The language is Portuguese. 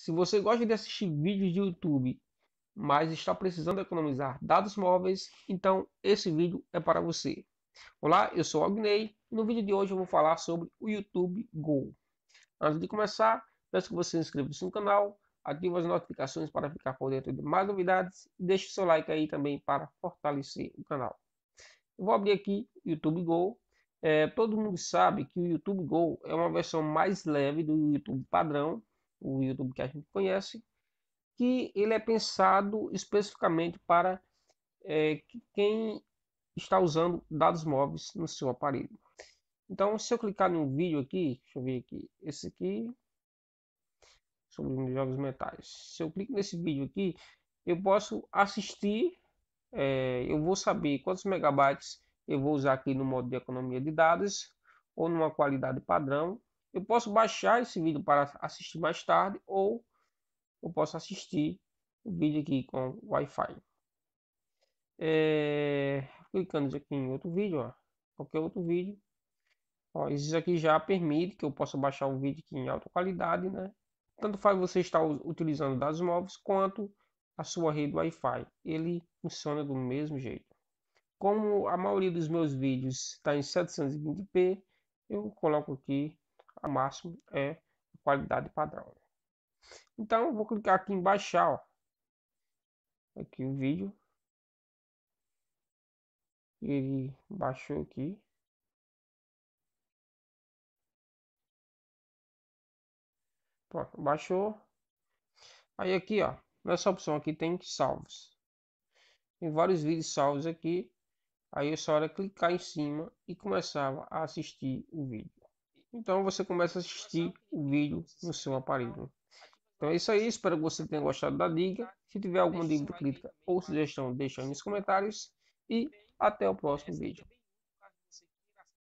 Se você gosta de assistir vídeos de YouTube, mas está precisando economizar dados móveis, então esse vídeo é para você. Olá, eu sou Agnei e no vídeo de hoje eu vou falar sobre o YouTube Go. Antes de começar, peço que você se inscreva no canal, ative as notificações para ficar por dentro de mais novidades e deixe seu like aí também para fortalecer o canal. Eu vou abrir aqui o YouTube Go. É, todo mundo sabe que o YouTube Go é uma versão mais leve do YouTube padrão o YouTube que a gente conhece, que ele é pensado especificamente para é, quem está usando dados móveis no seu aparelho. Então, se eu clicar em um vídeo aqui, deixa eu ver aqui, esse aqui, sobre jogos mentais. Se eu clico nesse vídeo aqui, eu posso assistir, é, eu vou saber quantos megabytes eu vou usar aqui no modo de economia de dados, ou numa qualidade padrão, eu posso baixar esse vídeo para assistir mais tarde ou eu posso assistir o vídeo aqui com Wi-Fi. É... Clicando aqui em outro vídeo, ó. qualquer outro vídeo. Ó, isso aqui já permite que eu possa baixar o vídeo aqui em alta qualidade, né? Tanto faz você estar utilizando dados móveis quanto a sua rede Wi-Fi. Ele funciona do mesmo jeito. Como a maioria dos meus vídeos está em 720p, eu coloco aqui a máximo é a qualidade padrão. Então, vou clicar aqui em baixar, ó. Aqui o vídeo. Ele baixou aqui. Pronto, baixou. Aí aqui, ó, nessa opção aqui tem salvos. Tem vários vídeos salvos aqui. Aí é só clicar em cima e começar a assistir o vídeo. Então você começa a assistir o vídeo no seu aparelho. Então é isso aí, espero que você tenha gostado da dica. Se tiver alguma dica, crítica ou sugestão, deixe aí nos comentários. E até o próximo vídeo.